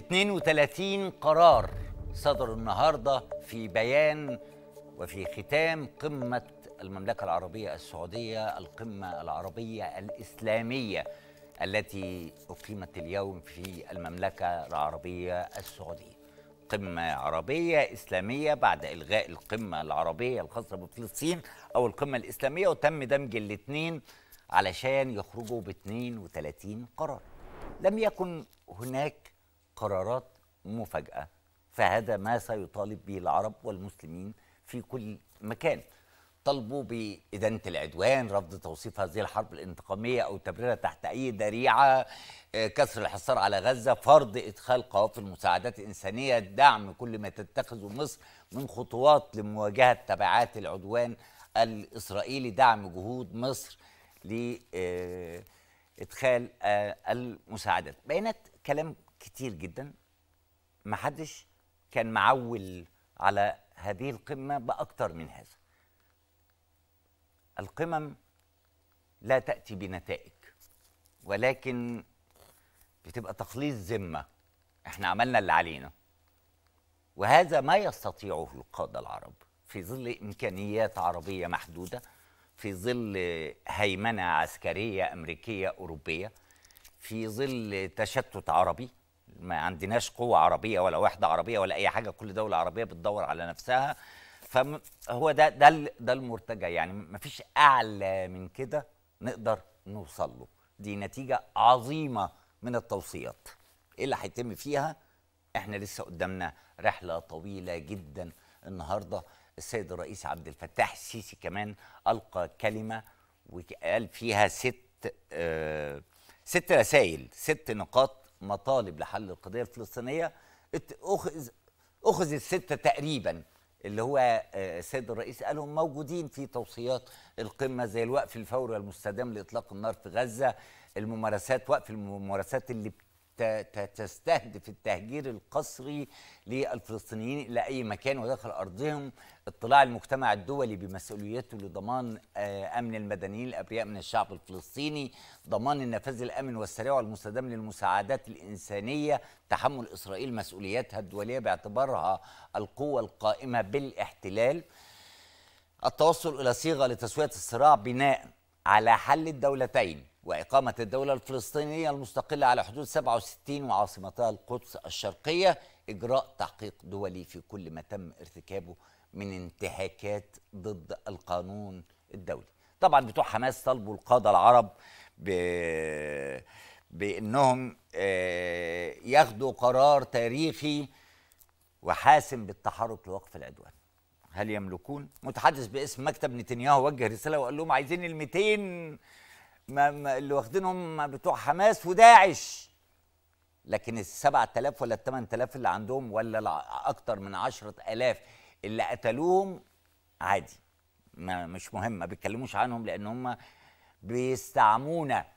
32 قرار صدروا النهارده في بيان وفي ختام قمه المملكه العربيه السعوديه القمه العربيه الاسلاميه التي اقيمت اليوم في المملكه العربيه السعوديه. قمه عربيه اسلاميه بعد الغاء القمه العربيه الخاصه بفلسطين او القمه الاسلاميه وتم دمج الاثنين علشان يخرجوا ب 32 قرار. لم يكن هناك قرارات مفاجأة فهذا ما سيطالب به العرب والمسلمين في كل مكان طالبوا بإدانة العدوان رفض توصيف هذه الحرب الانتقامية أو تبريرها تحت أي ذريعة آه، كسر الحصار على غزة فرض إدخال قوافل المساعدات الإنسانية دعم كل ما تتخذه مصر من خطوات لمواجهة تبعات العدوان الإسرائيلي دعم جهود مصر لإدخال آه، المساعدات بينت كلام كتير جدا ما حدش كان معول على هذه القمة باكثر من هذا القمم لا تأتي بنتائج ولكن بتبقى تخليص ذمة احنا عملنا اللي علينا وهذا ما يستطيعه القادة العرب في ظل إمكانيات عربية محدودة في ظل هيمنة عسكرية أمريكية أوروبية في ظل تشتت عربي ما عندناش قوة عربية ولا وحدة عربية ولا أي حاجة كل دولة عربية بتدور على نفسها فهو ده ده ده المرتجع يعني ما فيش أعلى من كده نقدر نوصل له دي نتيجة عظيمة من التوصيات إيه اللي هيتم فيها إحنا لسه قدامنا رحلة طويلة جدا النهاردة السيد الرئيس عبد الفتاح السيسي كمان ألقى كلمة وقال فيها ست آه ست رسائل ست نقاط مطالب لحل القضيه الفلسطينيه اخذ اخذ السته تقريبا اللي هو آه، السيد الرئيس قالهم موجودين في توصيات القمه زي الوقف الفوري المستدام لاطلاق النار في غزه الممارسات وقف الممارسات اللي تستهدف التهجير القسري للفلسطينيين الى اي مكان وداخل ارضهم اطلاع المجتمع الدولي بمسؤوليته لضمان آه، امن المدنيين الابرياء من الشعب الفلسطيني ضمان النفاذ الامن والسريع والمستدام للمساعدات الانسانيه تحمل اسرائيل مسؤولياتها الدوليه باعتبارها القوه القائمه بالاحتلال التوصل الى صيغه لتسويه الصراع بناء على حل الدولتين وإقامة الدولة الفلسطينية المستقلة على حدود 67 وعاصمتها القدس الشرقية إجراء تحقيق دولي في كل ما تم ارتكابه من انتهاكات ضد القانون الدولي طبعا بتوع حماس طالبوا القادة العرب ب... بأنهم آه، ياخدوا قرار تاريخي وحاسم بالتحرك لوقف العدوان هل يملكون متحدث باسم مكتب نتنياهو وجه رساله وقال لهم عايزين ال 200 ما, اللي واخدينهم بتوع حماس وداعش لكن ال 7000 ولا ال 8000 اللي عندهم ولا اكتر من 10000 اللي قتلوهم عادي ما مش مهم ما بيتكلموش عنهم لان هم بيستعمونا